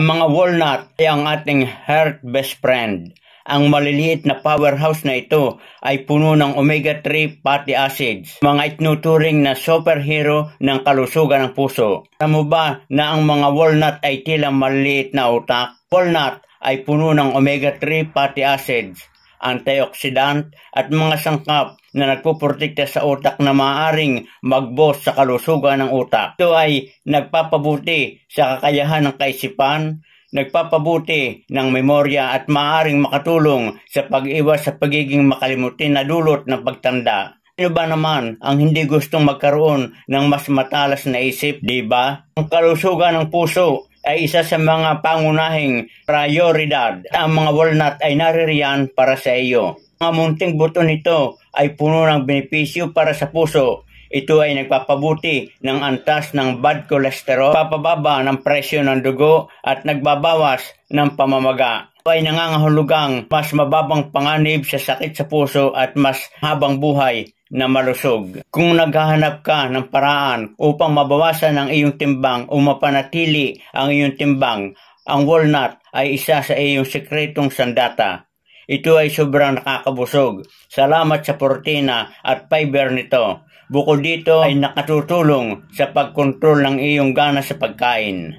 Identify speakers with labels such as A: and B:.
A: Ang mga walnut ay ang ating heart best friend. Ang maliliit na powerhouse na ito ay puno ng omega-3 fatty acids, mga itnuturing na superhero ng kalusugan ng puso. Alam mo ba na ang mga walnut ay tila maliliit na utak? Walnut ay puno ng omega-3 fatty acids antioxidant at mga sangkap na nagpuprotekta sa utak na maaring magbos sa kalusugan ng utak. Ito ay nagpapabuti sa kakayahan ng kaisipan, nagpapabuti ng memorya at maaring makatulong sa pag-iwas sa pagiging makalimutin na dulot ng pagtanda. Sino ba naman ang hindi gustong magkaroon ng mas matalas na isip, di ba? Ang kalusugan ng puso ay isa sa mga pangunahing prioridad. Ang mga walnut ay naririyan para sa iyo. Ang munting buto nito ay puno ng benepisyo para sa puso. Ito ay nagpapabuti ng antas ng bad cholesterol, papababa ng presyo ng dugo at nagbabawas ng pamamaga. Ito ay nangangahulugang mas mababang panganib sa sakit sa puso at mas habang buhay na malusog. Kung naghahanap ka ng paraan upang mabawasan ang iyong timbang o mapanatili ang iyong timbang, ang walnut ay isa sa iyong sikretong sandata. Ito ay sobrang nakakabusog. Salamat sa protina at fiber nito. Bukod dito ay nakatutulong sa pagkontrol ng iyong gana sa pagkain.